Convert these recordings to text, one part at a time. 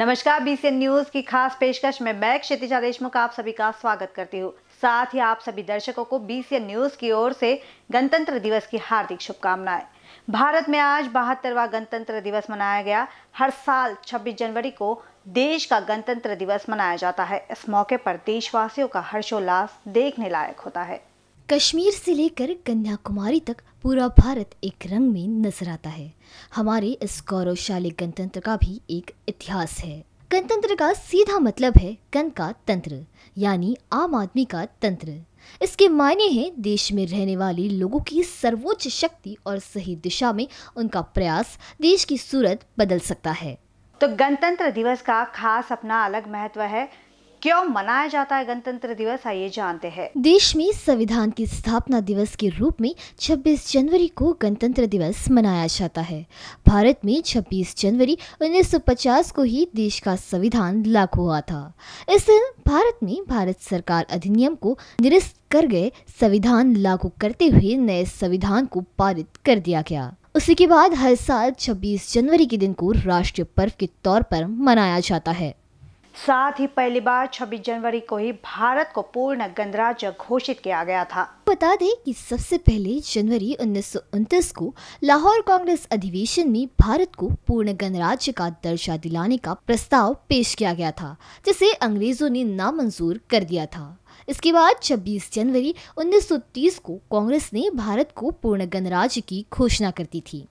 नमस्कार BCN news की खास पेशकश में मैं क्षितिजा देशमुख आप सभी का स्वागत करती हूँ साथ ही आप सभी दर्शकों को बीसीएन न्यूज की ओर से गणतंत्र दिवस की हार्दिक शुभकामनाएं भारत में आज बहत्तरवा गणतंत्र दिवस मनाया गया हर साल 26 जनवरी को देश का गणतंत्र दिवस मनाया जाता है इस मौके पर देशवासियों का हर्षोल्लास देखने लायक होता है कश्मीर से लेकर कन्याकुमारी तक पूरा भारत एक रंग में नजर आता है हमारे इस गौरवशाली गणतंत्र का भी एक इतिहास है गणतंत्र का सीधा मतलब है कन का तंत्र यानी आम आदमी का तंत्र इसके मायने हैं देश में रहने वाले लोगों की सर्वोच्च शक्ति और सही दिशा में उनका प्रयास देश की सूरत बदल सकता है तो गणतंत्र दिवस का खास अपना अलग महत्व है क्यों मनाया जाता है गणतंत्र दिवस आइए जानते हैं देश में संविधान की स्थापना दिवस के रूप में 26 जनवरी को गणतंत्र दिवस मनाया जाता है भारत में 26 जनवरी 1950 को ही देश का संविधान लागू हुआ था इस दिन भारत में भारत सरकार अधिनियम को निरस्त कर गए संविधान लागू करते हुए नए संविधान को पारित कर दिया गया उसी के बाद हर साल 26 जनवरी के दिन को राष्ट्रीय पर्व के तौर पर मनाया जाता है साथ ही पहली बार 26 जनवरी को ही भारत को पूर्ण गणराज्य घोषित किया गया था बता दें कि सबसे पहले जनवरी उन्नीस को लाहौर कांग्रेस अधिवेशन में भारत को पूर्ण गणराज्य का दर्जा दिलाने का प्रस्ताव पेश किया गया था जिसे अंग्रेजों ने नामंजूर कर दिया था इसके बाद 26 जनवरी 1930 को कांग्रेस ने भारत को पूर्ण गणराज्य की घोषणा कर दी थी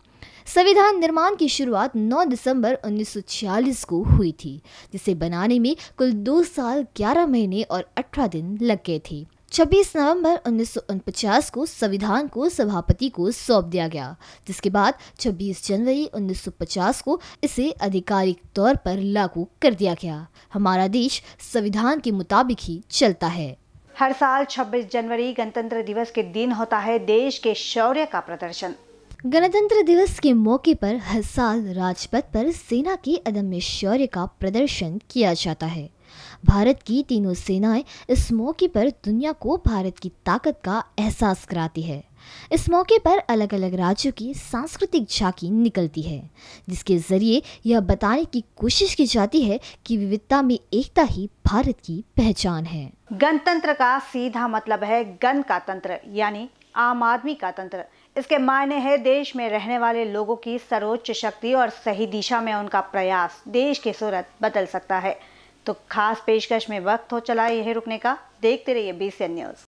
संविधान निर्माण की शुरुआत 9 दिसंबर 1946 को हुई थी जिसे बनाने में कुल दो साल ग्यारह महीने और अठारह दिन लग गए थे 26 नवंबर उन्नीस को संविधान को सभापति को सौंप दिया गया जिसके बाद 26 जनवरी 1950 को इसे आधिकारिक तौर पर लागू कर दिया गया हमारा देश संविधान के मुताबिक ही चलता है हर साल 26 जनवरी गणतंत्र दिवस के दिन होता है देश के शौर्य का प्रदर्शन गणतंत्र दिवस के मौके पर हर साल राजपथ पर सेना के अदम्य शौर्य का प्रदर्शन किया जाता है भारत की तीनों सेनाएं इस मौके पर दुनिया को भारत की ताकत का एहसास कराती है इस मौके पर अलग अलग राज्यों की सांस्कृतिक झांकी निकलती है जिसके जरिए यह बताने की कोशिश की जाती है कि विविधता में एकता ही भारत की पहचान है गणतंत्र का सीधा मतलब है गण का तंत्र यानी आम आदमी का तंत्र इसके मायने हैं देश में रहने वाले लोगों की सर्वोच्च शक्ति और सही दिशा में उनका प्रयास देश की सूरत बदल सकता है तो खास पेशकश में वक्त हो चला यह रुकने का देखते रहिए बी न्यूज़